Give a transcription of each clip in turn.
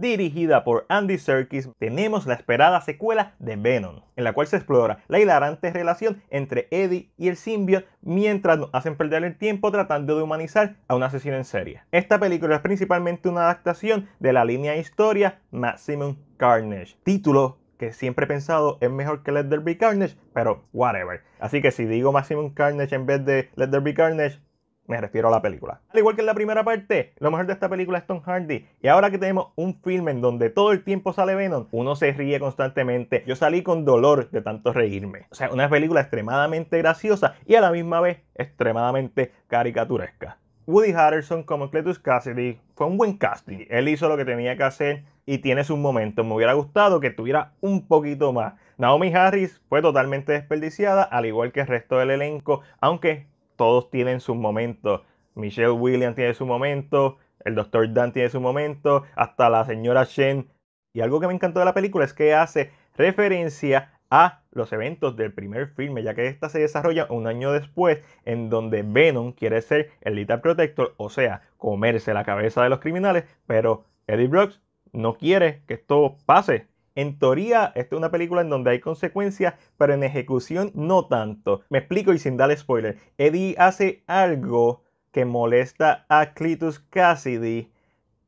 dirigida por Andy Serkis, tenemos la esperada secuela de Venom, en la cual se explora la hilarante relación entre Eddie y el Simbionte mientras nos hacen perder el tiempo tratando de humanizar a un asesino en serie. Esta película es principalmente una adaptación de la línea de historia Maximum Carnage, título que siempre he pensado es mejor que Let There Be Carnage, pero whatever. Así que si digo Maximum Carnage en vez de Let There Be Carnage, me refiero a la película. Al igual que en la primera parte, lo mejor de esta película es Tom Hardy. Y ahora que tenemos un filme en donde todo el tiempo sale Venom, uno se ríe constantemente. Yo salí con dolor de tanto reírme. O sea, una película extremadamente graciosa y a la misma vez extremadamente caricaturesca. Woody Harrison como Cletus Cassidy fue un buen casting. Él hizo lo que tenía que hacer y tiene sus momento. Me hubiera gustado que tuviera un poquito más. Naomi Harris fue totalmente desperdiciada, al igual que el resto del elenco, aunque todos tienen sus momentos. Michelle Williams tiene su momento, el Dr. Dan tiene su momento, hasta la señora Shen. Y algo que me encantó de la película es que hace referencia a los eventos del primer filme, ya que esta se desarrolla un año después, en donde Venom quiere ser el Little Protector, o sea, comerse la cabeza de los criminales, pero Eddie Brooks no quiere que esto pase. En teoría, esta es una película en donde hay consecuencias, pero en ejecución no tanto. Me explico y sin dar spoiler. Eddie hace algo que molesta a Cletus Cassidy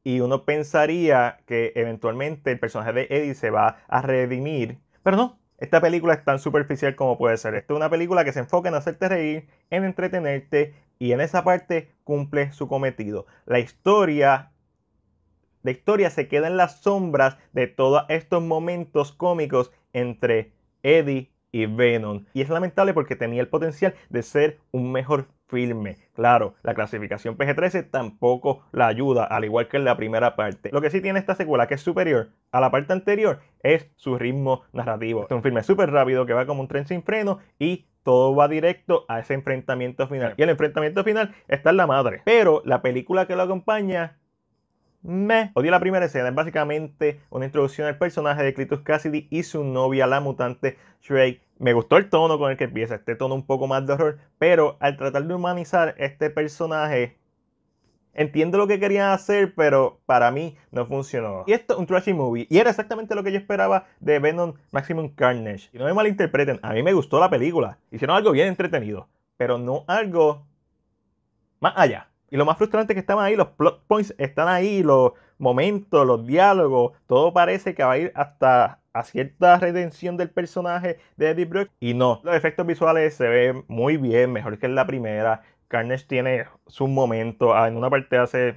y uno pensaría que eventualmente el personaje de Eddie se va a redimir, pero no. Esta película es tan superficial como puede ser. Esta es una película que se enfoca en hacerte reír, en entretenerte y en esa parte cumple su cometido. La historia la historia se queda en las sombras de todos estos momentos cómicos entre Eddie y Venom. Y es lamentable porque tenía el potencial de ser un mejor filme. Claro, la clasificación PG-13 tampoco la ayuda, al igual que en la primera parte. Lo que sí tiene esta secuela, que es superior a la parte anterior, es su ritmo narrativo. Es un filme súper rápido que va como un tren sin freno y todo va directo a ese enfrentamiento final. Y el enfrentamiento final está en la madre. Pero la película que lo acompaña me odié la primera escena, es básicamente una introducción al personaje de Cletus Cassidy y su novia, la mutante Shrek. Me gustó el tono con el que empieza, este tono un poco más de horror, pero al tratar de humanizar este personaje, entiendo lo que querían hacer, pero para mí no funcionó. Y esto es un trashy movie, y era exactamente lo que yo esperaba de Venom Maximum Carnage. Y no me malinterpreten, a mí me gustó la película, hicieron algo bien entretenido, pero no algo más allá. Y lo más frustrante es que estaban ahí, los plot points están ahí, los momentos, los diálogos, todo parece que va a ir hasta a cierta redención del personaje de Eddie Brock. Y no, los efectos visuales se ven muy bien, mejor que en la primera. Carnage tiene su momento. Ah, en una parte hace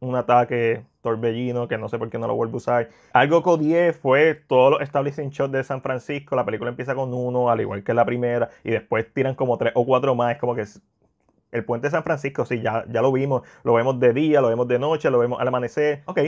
un ataque torbellino que no sé por qué no lo vuelvo a usar. Algo que odié fue todos los establishing shots de San Francisco. La película empieza con uno, al igual que la primera, y después tiran como tres o cuatro más. como que el puente de San Francisco, sí, ya, ya lo vimos. Lo vemos de día, lo vemos de noche, lo vemos al amanecer. Ok,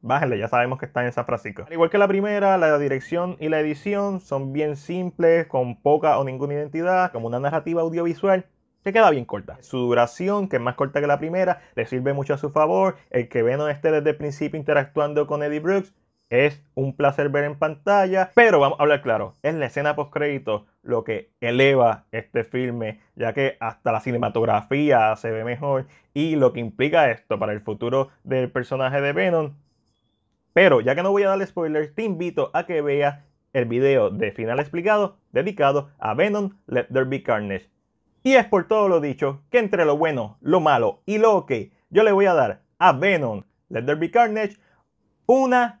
bájale, ya sabemos que está en San Francisco. Al igual que la primera, la dirección y la edición son bien simples, con poca o ninguna identidad, como una narrativa audiovisual se queda bien corta. Su duración, que es más corta que la primera, le sirve mucho a su favor. El que no esté desde el principio interactuando con Eddie Brooks es un placer ver en pantalla, pero vamos a hablar claro, es la escena post crédito lo que eleva este filme, ya que hasta la cinematografía se ve mejor y lo que implica esto para el futuro del personaje de Venom. Pero ya que no voy a dar spoilers, te invito a que veas el video de final explicado dedicado a Venom Let There Be Carnage. Y es por todo lo dicho que entre lo bueno, lo malo y lo ok, yo le voy a dar a Venom Let There Be Carnage una